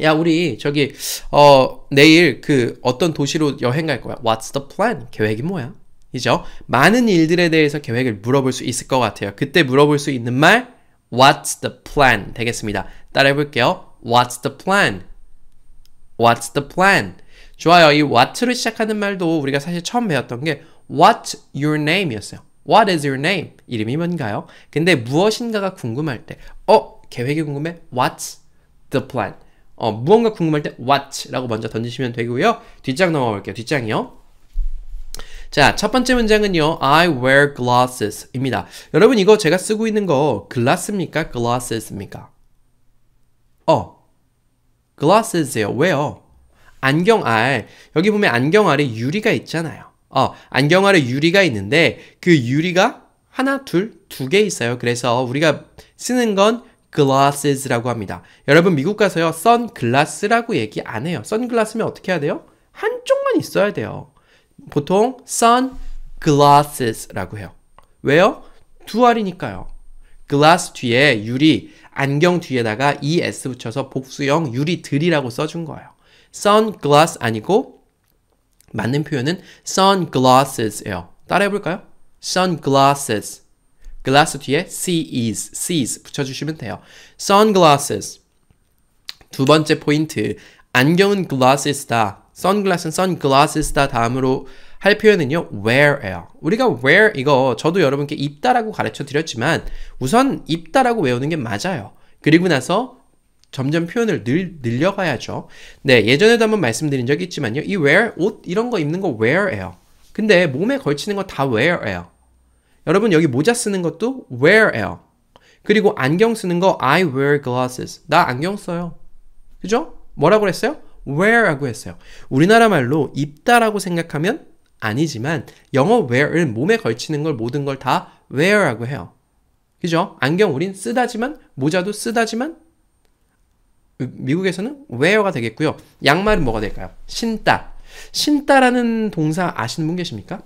야 우리 저기 어 내일 그 어떤 도시로 여행 갈 거야 What's the plan? 계획이 뭐야? 이죠? 많은 일들에 대해서 계획을 물어볼 수 있을 것 같아요 그때 물어볼 수 있는 말 What's the plan? 되겠습니다 따라해 볼게요 What's the plan? What's the plan? 좋아요 이 what로 시작하는 말도 우리가 사실 처음 배웠던 게 What's your name? 이었어요 What is your name? 이름이 뭔가요? 근데 무엇인가가 궁금할 때 어? 계획이 궁금해? What's the plan? 어, 무언가 궁금할 때 what라고 먼저 던지시면 되고요. 뒷장 넘어가 볼게요. 뒷장이요. 자, 첫 번째 문장은요. I wear glasses입니다. 여러분 이거 제가 쓰고 있는 거 글라스입니까? 글라스 s s 입니까 어. 글라스 s s e 예요 왜요? 안경알. 여기 보면 안경알에 유리가 있잖아요. 어, 안경알에 유리가 있는데 그 유리가 하나, 둘, 두 개 있어요. 그래서 우리가 쓰는 건 g l a s 라고 합니다. 여러분 미국 가서요 선글라스라고 얘기 안 해요. 선글라스면 어떻게 해야 돼요? 한쪽만 있어야 돼요. 보통 s 글라스라고 해요. 왜요? 두 알이니까요. 글라스 뒤에 유리, 안경 뒤에다가 es 붙여서 복수형 유리들이라고 써준 거예요. sunglass 아니고 맞는 표현은 sunglasses예요. 따라해볼까요? sunglasses 글라스 뒤에 sees, sees 붙여주시면 돼요. sunglasses 두 번째 포인트 안경은 glasses다. 선글라스는 sunglasses다 다음으로 할 표현은요 wear예요. 우리가 wear 이거 저도 여러분께 입다라고 가르쳐 드렸지만 우선 입다라고 외우는 게 맞아요. 그리고 나서 점점 표현을 늘, 늘려가야죠. 네, 예전에도 한번 말씀드린 적이 있지만요. 이 wear, 옷 이런 거 입는 거 wear예요. 근데 몸에 걸치는 거 다 wear예요. 여러분 여기 모자 쓰는 것도 wear L. 그리고 안경 쓰는 거 I wear glasses. 나 안경 써요. 그죠? 뭐라고 했어요? wear라고 했어요. 우리나라 말로 입다라고 생각하면 아니지만 영어 wear을 몸에 걸치는 걸 모든 걸 다 wear라고 해요. 그죠? 안경 우린 쓰다지만 모자도 쓰다지만 미국에서는 wear가 되겠고요. 양말은 뭐가 될까요? 신다. 신다라는 동사 아시는 분 계십니까?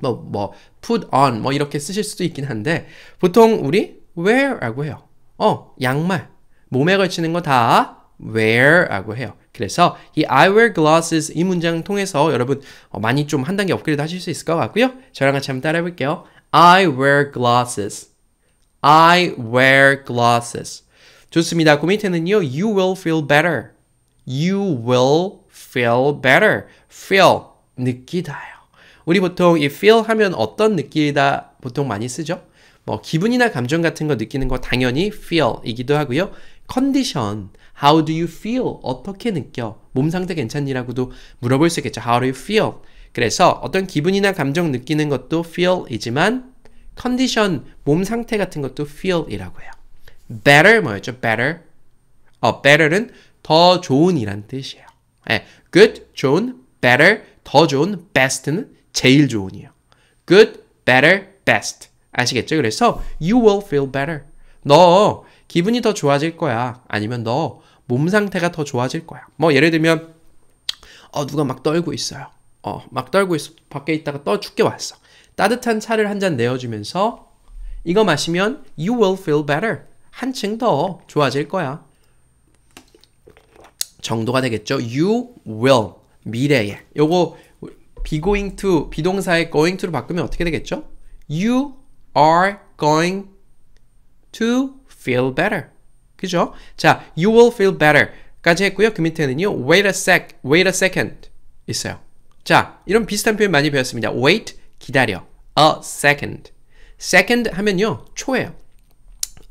뭐, 뭐, put on, 뭐, 이렇게 쓰실 수도 있긴 한데, 보통 우리 wear 라고 해요. 어, 양말. 몸에 걸치는 거 다 wear 라고 해요. 그래서 이 I wear glasses 이 문장 통해서 여러분 어, 많이 좀 한 단계 업그레이드 하실 수 있을 것 같고요. 저랑 같이 한번 따라해 볼게요. I wear glasses. I wear glasses. 좋습니다. 그 밑에는요. You will feel better. You will feel better. feel 느끼다요. 우리 보통 이 feel 하면 어떤 느낌이다 보통 많이 쓰죠? 뭐 기분이나 감정 같은 거 느끼는 거 당연히 feel이기도 하고요. 컨디션, how do you feel? 어떻게 느껴? 몸 상태 괜찮니라고도 물어볼 수 있겠죠. how do you feel? 그래서 어떤 기분이나 감정 느끼는 것도 feel이지만 컨디션, 몸 상태 같은 것도 feel이라고 해요. better 뭐였죠? better. 어, better는 더 좋은이란 뜻이에요. 예, good, 좋은, better, 더 좋은, best는 제일 좋은이에요. good, better, best. 아시겠죠? 그래서 you will feel better. 너 기분이 더 좋아질 거야. 아니면 너 몸 상태가 더 좋아질 거야. 뭐 예를 들면 어 누가 막 떨고 있어요. 어 막 떨고 있어. 밖에 있다가 떠 죽게 왔어. 따뜻한 차를 한 잔 내어주면서 이거 마시면 you will feel better. 한층 더 좋아질 거야. 정도가 되겠죠. You will 미래에 요거 be going to 비동사의 going to로 바꾸면 어떻게 되겠죠? You are going to feel better. 그죠? 자, you will feel better 까지 했고요. 그 밑에는요. wait a sec, wait a second 있어요. 자, 이런 비슷한 표현 많이 배웠습니다. wait, 기다려. a second. second 하면요. 초예요.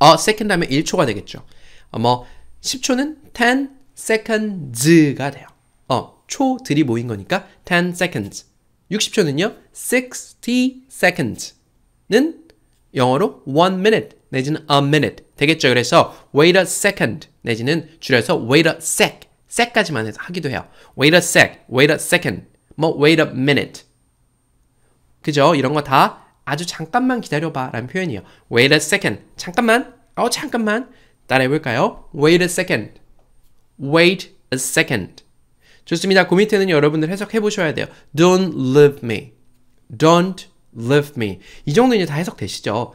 a second 하면 1초가 되겠죠. 어, 뭐 10초는 10 seconds가 돼요. 어, 초들이 모인 거니까 10 seconds. 60초는요. 60 seconds는 영어로 1 minute 내지는 a minute 되겠죠. 그래서 wait a second 내지는 줄여서 wait a sec, sec까지만 해서 하기도 해요. wait a sec, wait a second, 뭐 wait a minute. 그죠? 이런 거 다 아주 잠깐만 기다려봐 라는 표현이에요. wait a second, 잠깐만, 어 잠깐만 따라해볼까요? wait a second, wait a second. 좋습니다. 그 밑에는 여러분들 해석해 보셔야 돼요. Don't leave me. Don't leave me. 이 정도 이제 다 해석되시죠?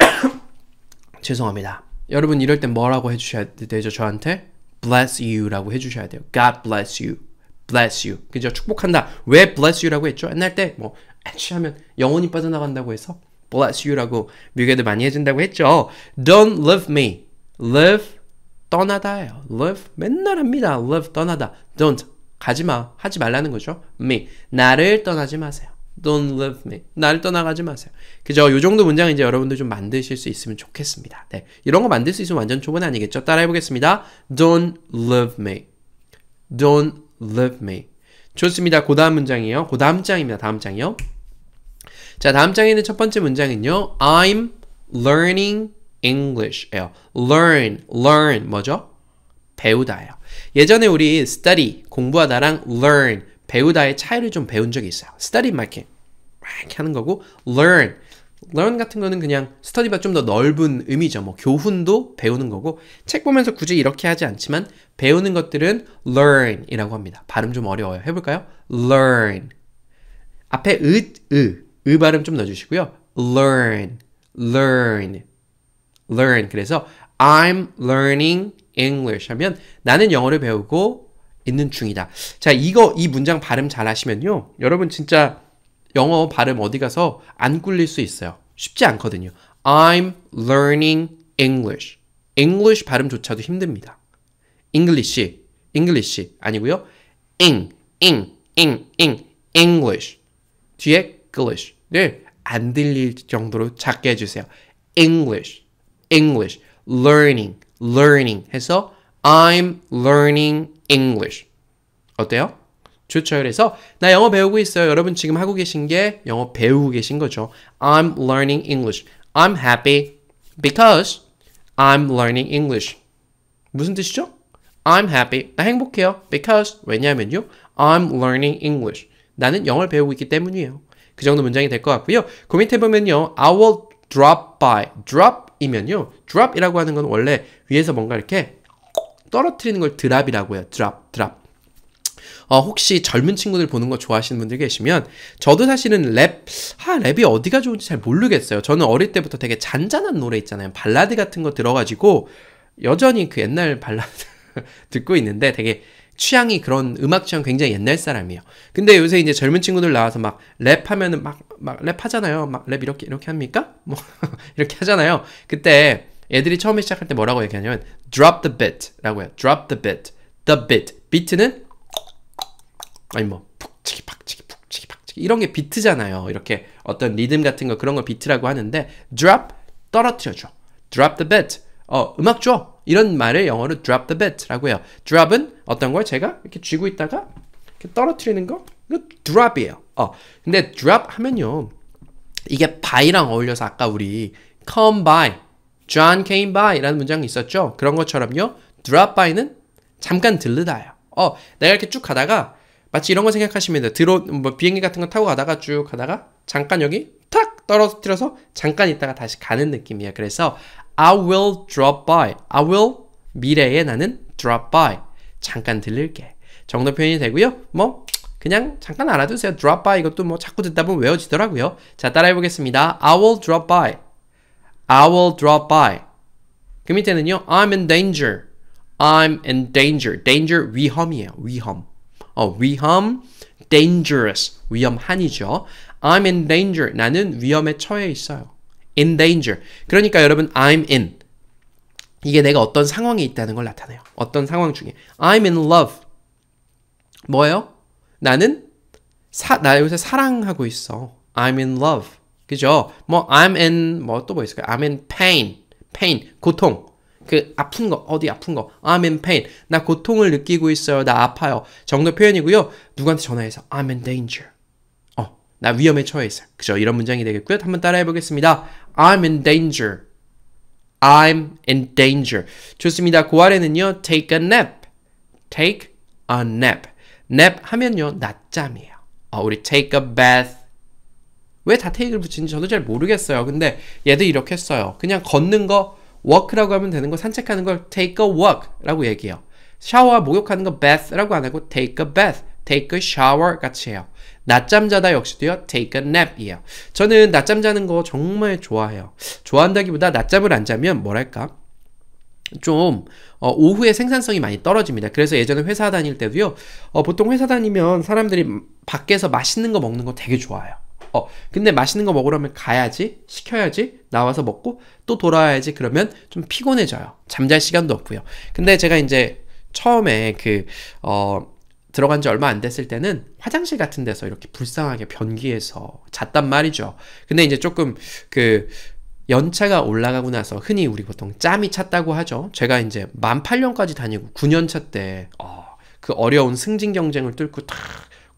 죄송합니다. 여러분 이럴 땐 뭐라고 해주셔야 되죠? 저한테 bless you라고 해주셔야 돼요. God bless you. bless you. 그죠? 축복한다. 왜 bless you라고 했죠? 옛날 때뭐 애취하면 영혼이 빠져나간다고 해서 bless you라고 미국 애들 많이 해준다고 했죠. Don't leave me. Live 떠나다예요. live 맨날 합니다. live 떠나다. don't 가지마 하지 말라는 거죠. me 나를 떠나지 마세요. Don't leave me. 나를 떠나가지 마세요. 그죠? 요 정도 문장 이제 여러분들 좀 만드실 수 있으면 좋겠습니다. 네. 이런 거 만들 수 있으면 완전 초보 는 아니겠죠? 따라해 보겠습니다. Don't leave me. Don't leave me. 좋습니다. 그 다음 문장이에요. 그 다음 장입니다. 다음 장이요. 자, 다음 장에 있는 첫 번째 문장은요. I'm learning English예요. learn, learn 뭐죠? 배우다예요. 예전에 우리 study 공부하다랑 learn 배우다의 차이를 좀 배운 적이 있어요. study 막 이렇게 막 이렇게 하는 거고 learn learn 같은 거는 그냥 study가 좀더 넓은 의미죠. 뭐 교훈도 배우는 거고 책 보면서 굳이 이렇게 하지 않지만 배우는 것들은 learn이라고 합니다. 발음 좀 어려워요. 해볼까요? learn 앞에 으, 으, 으 발음 좀 넣어주시고요. learn, learn learn. 그래서 I'm learning English 하면 나는 영어를 배우고 있는 중이다. 자, 이거 이 문장 발음 잘 하시면요. 여러분 진짜 영어 발음 어디 가서 안 꿀릴 수 있어요. 쉽지 않거든요. I'm learning English. English 발음조차도 힘듭니다. English, English 아니고요. ing, ing, ing, ing, English. 뒤에 English. 네, 안 들릴 정도로 작게 해주세요. English. English. learning, learning 해서 I'm learning English. 어때요? 좋죠. 그래서 나 영어 배우고 있어요. 여러분 지금 하고 계신 게 영어 배우고 계신 거죠. I'm learning English. I'm happy because I'm learning English. 무슨 뜻이죠? I'm happy. 나 행복해요. because 왜냐면요. I'm learning English. 나는 영어를 배우고 있기 때문이에요. 그 정도 문장이 될 것 같고요. 고민해보면요. I will drop by. drop drop이면요. drop이라고 하는 건 원래 위에서 뭔가 이렇게 떨어뜨리는 걸 드랍이라고 해요. 드랍, 드랍. 어, 혹시 젊은 친구들 보는 거 좋아하시는 분들 계시면 저도 사실은 랩, 아, 랩이 어디가 좋은지 잘 모르겠어요. 저는 어릴 때부터 되게 잔잔한 노래 있잖아요. 발라드 같은 거 들어가지고 여전히 그 옛날 발라드 듣고 있는데 되게 취향이 그런 음악 취향 굉장히 옛날 사람이에요. 근데 요새 이제 젊은 친구들 나와서 막 랩하면은 막 막 랩하잖아요. 막 랩 이렇게 이렇게 합니까? 뭐 이렇게 하잖아요. 그때 애들이 처음에 시작할 때 뭐라고 얘기하냐면 drop the beat라고 해요. drop the beat. the beat. 비트는 아니 뭐 푹치기 팍치기 푹치기 팍치기 이런 게 비트잖아요. 이렇게 어떤 리듬 같은 거 그런 걸 비트라고 하는데 drop 떨어뜨려 줘. drop the beat. 어, 음악 줘. 이런 말을 영어로 drop the beat라고 해요. drop은 어떤 걸 제가 이렇게 쥐고 있다가 이렇게 떨어뜨리는 거? 이거 drop이에요. 어, 근데 drop 하면요. 이게 by랑 어울려서 아까 우리 come by, John came by라는 문장이 있었죠. 그런 것처럼요. drop by는 잠깐 들르다예요. 어, 내가 이렇게 쭉 가다가 마치 이런 거 생각하시면 돼요. 들어 뭐 비행기 같은 거 타고 가다가 쭉 가다가 잠깐 여기 탁 떨어뜨려서 잠깐 있다가 다시 가는 느낌이야 그래서 I will drop by. I will 미래에 나는 drop by. 잠깐 들릴게. 정도 표현이 되고요. 뭐 그냥 잠깐 알아두세요. drop by 이것도 뭐 자꾸 듣다 보면 외워지더라고요. 자, 따라해 보겠습니다. I will drop by. I will drop by. 그 밑에는요. I'm in danger. I'm in danger. danger 위험이에요. 위험. 어, 위험 dangerous 위험한이죠. I'm in danger. 나는 위험에 처해 있어요. in danger. 그러니까 여러분 I'm in 이게 내가 어떤 상황에 있다는 걸 나타내요. 어떤 상황 중에 I'm in love. 뭐예요? 나는 사, 나 요새 사랑하고 있어. I'm in love. 그죠? 뭐 I'm in 뭐 또뭐 뭐 있을까요? I'm in pain. pain 고통. 그 아픈 거 어디 아픈 거 I'm in pain 나 고통을 느끼고 있어요 나 아파요 정도 표현이고요 누구한테 전화해서 I'm in danger 나 위험에 처해 있어. 그죠? 이런 문장이 되겠고요. 한번 따라해 보겠습니다. I'm in danger. I'm in danger. 좋습니다. 그 아래는요. Take a nap. Take a nap. nap 하면요. 낮잠이에요. 어, 우리 take a bath. 왜 다 take를 붙이는지 저도 잘 모르겠어요. 근데 얘도 이렇게 써요. 그냥 걷는 거 walk라고 하면 되는 거 산책하는 걸 take a walk라고 얘기해요. 샤워 목욕하는 거 bath라고 안 하고 take a bath, take a shower 같이 해요. 낮잠 자다 역시도요. take a nap이에요. 저는 낮잠 자는 거 정말 좋아해요. 좋아한다기보다 낮잠을 안 자면 뭐랄까? 좀 어, 오후에 생산성이 많이 떨어집니다. 그래서 예전에 회사 다닐 때도요. 어, 보통 회사 다니면 사람들이 밖에서 맛있는 거 먹는 거 되게 좋아해요. 어, 근데 맛있는 거 먹으려면 가야지, 시켜야지, 나와서 먹고 또 돌아와야지 그러면 좀 피곤해져요. 잠잘 시간도 없고요. 근데 제가 이제 처음에 그 어, 들어간 지 얼마 안 됐을 때는 화장실 같은 데서 이렇게 불쌍하게 변기에서 잤단 말이죠. 근데 이제 조금 그 연차가 올라가고 나서 흔히 우리 보통 짬이 찼다고 하죠. 제가 이제 만 8년까지 다니고 9년차 때, 어, 그 어려운 승진 경쟁을 뚫고 탁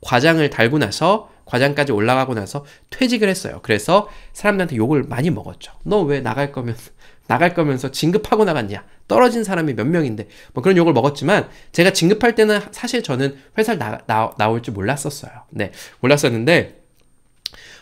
과장을 달고 나서 과장까지 올라가고 나서 퇴직을 했어요. 그래서 사람들한테 욕을 많이 먹었죠. 너 왜 나갈 거면 나갈 거면서 진급하고 나갔냐 떨어진 사람이 몇 명인데 뭐 그런 욕을 먹었지만 제가 진급할 때는 사실 저는 회사를 나, 나, 나올 줄 몰랐었어요 네 몰랐었는데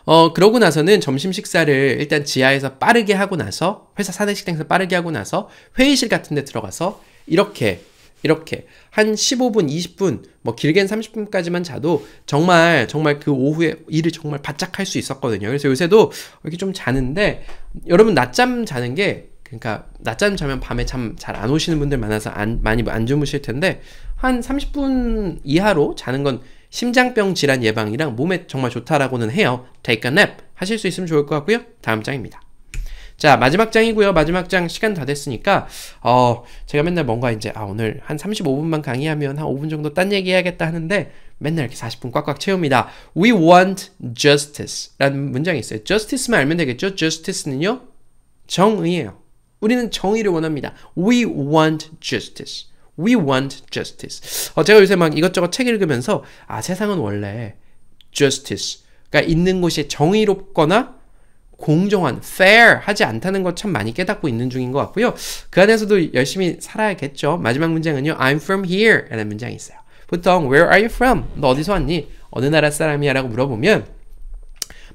어 그러고 나서는 점심 식사를 일단 지하에서 빠르게 하고 나서 회사 사내식당에서 빠르게 하고 나서 회의실 같은 데 들어가서 이렇게 이렇게 한 15분, 20분, 뭐 길게는 30분까지만 자도 정말 정말 그 오후에 일을 정말 바짝 할 수 있었거든요. 그래서 요새도 이렇게 좀 자는데 여러분 낮잠 자는 게 그러니까 낮잠 자면 밤에 잠 잘 안 오시는 분들 많아서 안, 많이 뭐 안 주무실 텐데 한 30분 이하로 자는 건 심장병 질환 예방이랑 몸에 정말 좋다라고는 해요. Take a nap 하실 수 있으면 좋을 것 같고요. 다음 장입니다. 자 마지막 장이고요 마지막 장 시간 다 됐으니까 어 제가 맨날 뭔가 이제 아 오늘 한 35분만 강의하면 한 5분 정도 딴 얘기 해야겠다 하는데 맨날 이렇게 40분 꽉꽉 채웁니다 We want justice 라는 문장이 있어요 justice만 알면 되겠죠 justice는요 정의예요 우리는 정의를 원합니다. We want justice. We want justice. 어, 제가 요새 막 이것저것 책 읽으면서 아 세상은 원래 justice가 있는 곳이 정의롭거나 공정한, fair 하지 않다는 것 참 많이 깨닫고 있는 중인 것 같고요. 그 안에서도 열심히 살아야겠죠. 마지막 문장은요. I'm from here 라는 문장이 있어요. 보통 where are you from? 너 어디서 왔니? 어느 나라 사람이야? 라고 물어보면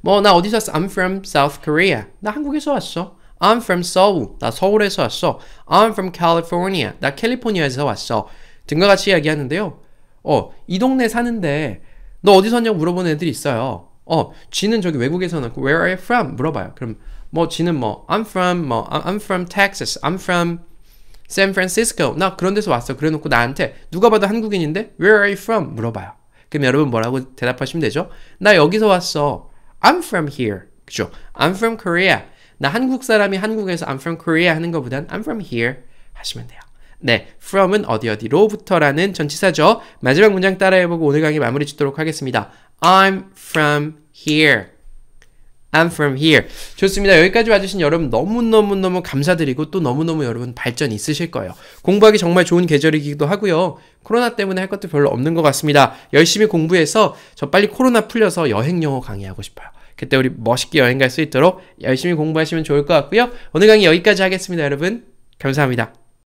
뭐 나 어디서 왔어? I'm from South Korea. 나 한국에서 왔어. I'm from Seoul. 나 서울에서 왔어. I'm from California. 나 캘리포니아에서 왔어. 등과 같이 이야기하는데요. 어, 이 동네 사는데 너 어디서 왔냐고 물어보는 애들이 있어요. 어, 쥐는 저기 외국에서 낳고 where are you from? 물어봐요. 그럼 뭐 쥐는 뭐 I'm from 뭐 I'm from Texas. I'm from San Francisco. 나 그런 데서 왔어. 그래 놓고 나한테 누가 봐도 한국인인데 where are you from? 물어봐요. 그럼 여러분 뭐라고 대답하시면 되죠? 나 여기서 왔어. I'm from here. 그죠? I'm from Korea. 나 한국 사람이 한국에서 I'm from Korea 하는 것보단 I'm from here 하시면 돼요. 네, from은 어디 어디로부터라는 전치사죠. 마지막 문장 따라해보고 오늘 강의 마무리 짓도록 하겠습니다. I'm from here. I'm from here. 좋습니다. 여기까지 와주신 여러분 너무너무너무 감사드리고 또 너무너무 여러분 발전 있으실 거예요. 공부하기 정말 좋은 계절이기도 하고요. 코로나 때문에 할 것도 별로 없는 것 같습니다. 열심히 공부해서 저 빨리 코로나 풀려서 여행 영어 강의하고 싶어요. 그때 우리 멋있게 여행 갈 수 있도록 열심히 공부하시면 좋을 것 같고요. 오늘 강의 여기까지 하겠습니다, 여러분. 감사합니다.